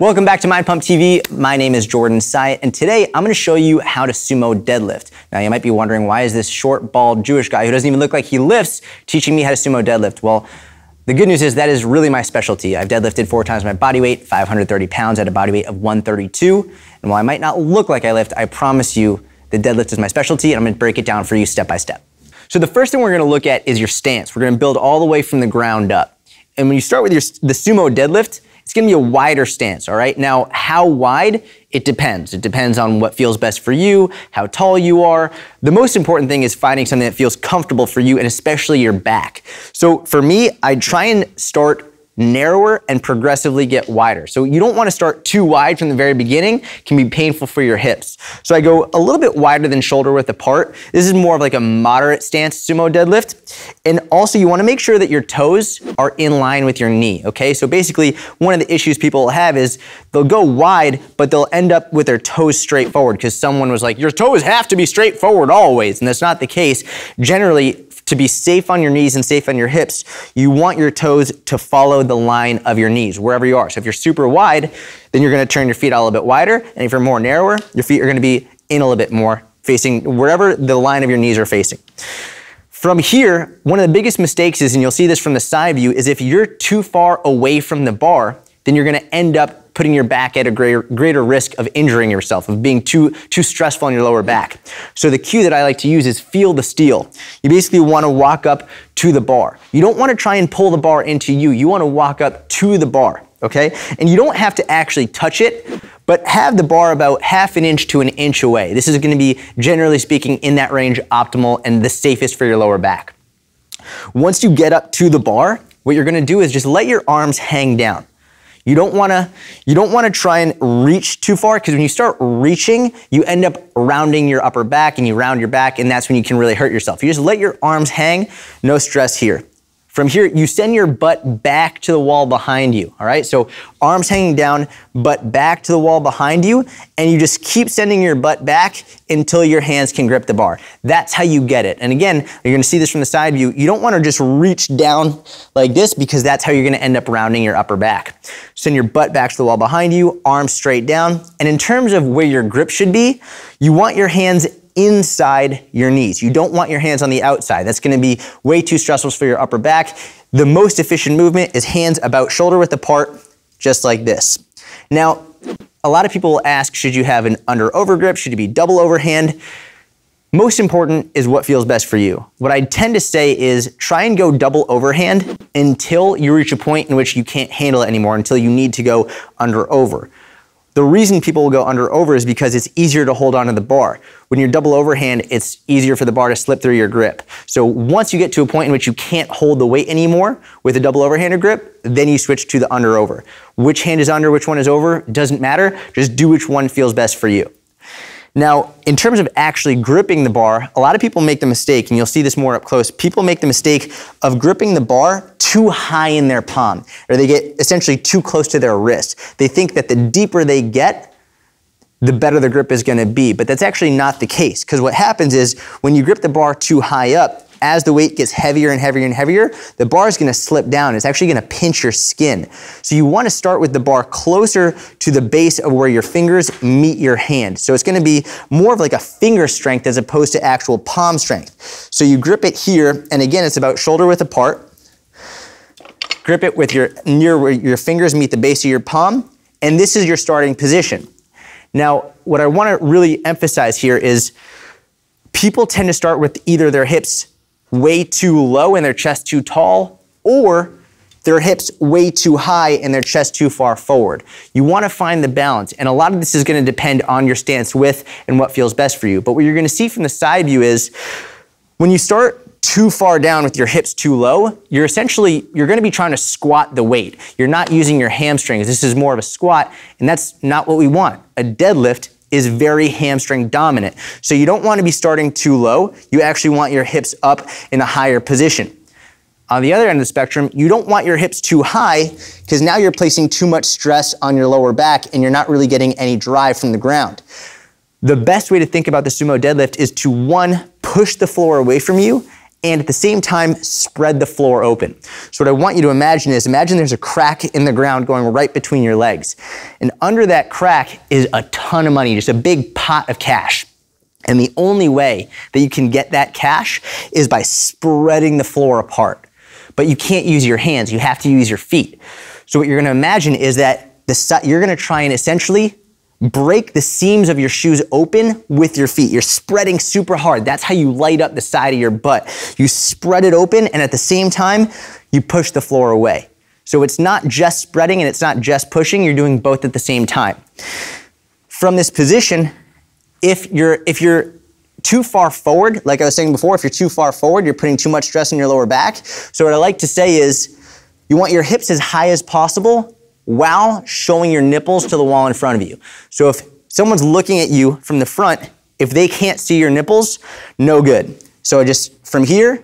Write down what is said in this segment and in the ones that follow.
Welcome back to Mind Pump TV. My name is Jordan Syatt, and today I'm going to show you how to sumo deadlift. Now, you might be wondering, why is this short, bald Jewish guy who doesn't even look like he lifts teaching me how to sumo deadlift? Well, the good news is that is really my specialty. I've deadlifted four times my body weight, 530 pounds at a body weight of 132. And while I might not look like I lift, I promise you the deadlift is my specialty, and I'm going to break it down for you step by step. So the first thing we're going to look at is your stance. We're going to build all the way from the ground up. And when you start with your, the sumo deadlift, it's going to be a wider stance, all right? Now, how wide? It depends. It depends on what feels best for you, how tall you are. The most important thing is finding something that feels comfortable for you and especially your back. So for me, I try and start narrower and progressively get wider. So you don't want to start too wide from the very beginning. It can be painful for your hips. So I go a little bit wider than shoulder width apart. This is more of like a moderate stance sumo deadlift. And also you want to make sure that your toes are in line with your knee, okay? So basically one of the issues people have is they'll go wide, but they'll end up with their toes straight forward because someone was like, your toes have to be straight forward always. And that's not the case. Generally, to be safe on your knees and safe on your hips, you want your toes to follow the line of your knees wherever you are. So if you're super wide, then you're gonna turn your feet out a little bit wider. And if you're more narrower, your feet are gonna be in a little bit more facing wherever the line of your knees are facing. From here, one of the biggest mistakes is, and you'll see this from the side view, is if you're too far away from the bar, then you're going to end up putting your back at a greater, greater risk of injuring yourself, of being too, too stressful on your lower back. So the cue that I like to use is feel the steel. You basically want to walk up to the bar. You don't want to try and pull the bar into you. You want to walk up to the bar, okay? And you don't have to actually touch it, but have the bar about half an inch to an inch away. This is going to be, generally speaking, in that range optimal and the safest for your lower back. Once you get up to the bar, what you're going to do is just let your arms hang down. You don't wanna, you don't wanna try and reach too far because when you start reaching, you end up rounding your upper back and you round your back and that's when you can really hurt yourself. You just let your arms hang, no stress here. From here, you send your butt back to the wall behind you, all right? So arms hanging down, butt back to the wall behind you, and you just keep sending your butt back until your hands can grip the bar. That's how you get it. And again, you're gonna see this from the side view. You don't wanna just reach down like this because that's how you're gonna end up rounding your upper back. Send your butt back to the wall behind you, arms straight down. And in terms of where your grip should be, you want your hands inside your knees. You don't want your hands on the outside. That's gonna be way too stressful for your upper back. The most efficient movement is hands about shoulder width apart, just like this. Now, a lot of people will ask, should you have an under over grip? Should it be double overhand? Most important is what feels best for you. What I tend to say is try and go double overhand until you reach a point in which you can't handle it anymore, until you need to go under over. The reason people will go under over is because it's easier to hold onto the bar. When you're double overhand, it's easier for the bar to slip through your grip. So once you get to a point in which you can't hold the weight anymore with a double overhander grip, then you switch to the under over. Which hand is under, which one is over, doesn't matter. Just do which one feels best for you. Now, in terms of actually gripping the bar, a lot of people make the mistake, and you'll see this more up close, people make the mistake of gripping the bar too high in their palm, or they get essentially too close to their wrist. They think that the deeper they get, the better the grip is going to be. But that's actually not the case because what happens is when you grip the bar too high up, as the weight gets heavier and heavier and heavier, the bar is gonna slip down. It's actually gonna pinch your skin. So you wanna start with the bar closer to the base of where your fingers meet your hand. So it's gonna be more of like a finger strength as opposed to actual palm strength. So you grip it here, and again, it's about shoulder width apart. Grip it with your near where your fingers meet the base of your palm, and this is your starting position. Now, what I wanna really emphasize here is people tend to start with either their hips way too low and their chest too tall, or their hips way too high and their chest too far forward. You wanna find the balance. And a lot of this is gonna depend on your stance width and what feels best for you. But what you're gonna see from the side view is when you start too far down with your hips too low, you're essentially, you're gonna be trying to squat the weight. You're not using your hamstrings. This is more of a squat, and that's not what we want. A deadlift is very hamstring dominant. So you don't want to be starting too low. You actually want your hips up in a higher position. On the other end of the spectrum, you don't want your hips too high because now you're placing too much stress on your lower back and you're not really getting any drive from the ground. The best way to think about the sumo deadlift is to one, push the floor away from you, and at the same time spread the floor open. So what I want you to imagine is imagine there's a crack in the ground going right between your legs. And under that crack is a ton of money, just a big pot of cash. And the only way that you can get that cash is by spreading the floor apart. But you can't use your hands, you have to use your feet. So what you're going to imagine is that the, you're going to try and essentially break the seams of your shoes open with your feet. You're spreading super hard. That's how you light up the side of your butt. You spread it open and at the same time, you push the floor away. So it's not just spreading and it's not just pushing, you're doing both at the same time. From this position, if you're if you're too far forward, like I was saying before, if you're too far forward, you're putting too much stress on your lower back. So what I like to say is you want your hips as high as possible while showing your nipples to the wall in front of you. So if someone's looking at you from the front, if they can't see your nipples, no good. So just from here,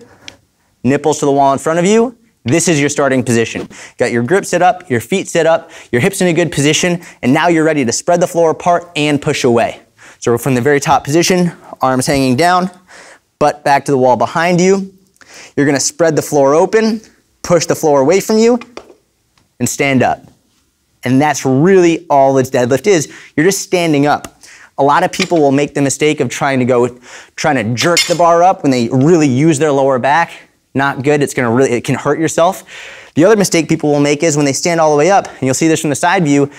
nipples to the wall in front of you, this is your starting position. Got your grip set up, your feet set up, your hips in a good position, and now you're ready to spread the floor apart and push away. So from the very top position, arms hanging down, butt back to the wall behind you. You're gonna spread the floor open, push the floor away from you, and stand up. And that's really all the deadlift is. You're just standing up. A lot of people will make the mistake of trying to go, trying to jerk the bar up when they really use their lower back. Not good, it's gonna really, it can hurt yourself. The other mistake people will make is when they stand all the way up, and you'll see this from the side view,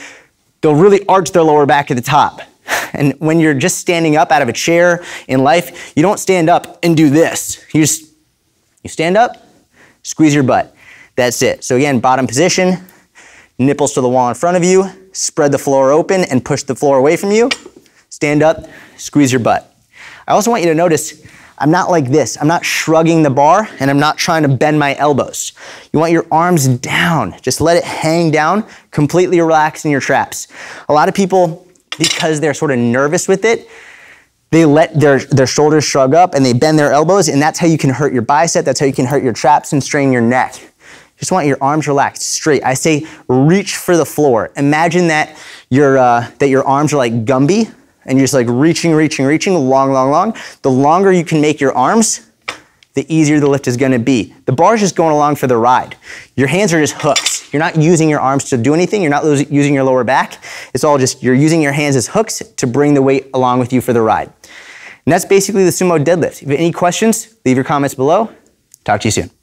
they'll really arch their lower back at the top. And when you're just standing up out of a chair in life, you don't stand up and do this. You just, you stand up, squeeze your butt. That's it. So again, bottom position, nipples to the wall in front of you, spread the floor open and push the floor away from you. Stand up, squeeze your butt. I also want you to notice I'm not like this. I'm not shrugging the bar and I'm not trying to bend my elbows. You want your arms down. Just let it hang down, completely relax in your traps. A lot of people, because they're sort of nervous with it, they let their, their shoulders shrug up and they bend their elbows and that's how you can hurt your bicep. That's how you can hurt your traps and strain your neck just want your arms relaxed, straight. I say reach for the floor. Imagine that your, uh, that your arms are like Gumby and you're just like reaching, reaching, reaching, long, long, long. The longer you can make your arms, the easier the lift is gonna be. The bar is just going along for the ride. Your hands are just hooks. You're not using your arms to do anything. You're not using your lower back. It's all just, you're using your hands as hooks to bring the weight along with you for the ride. And that's basically the sumo deadlift. If you have any questions, leave your comments below. Talk to you soon.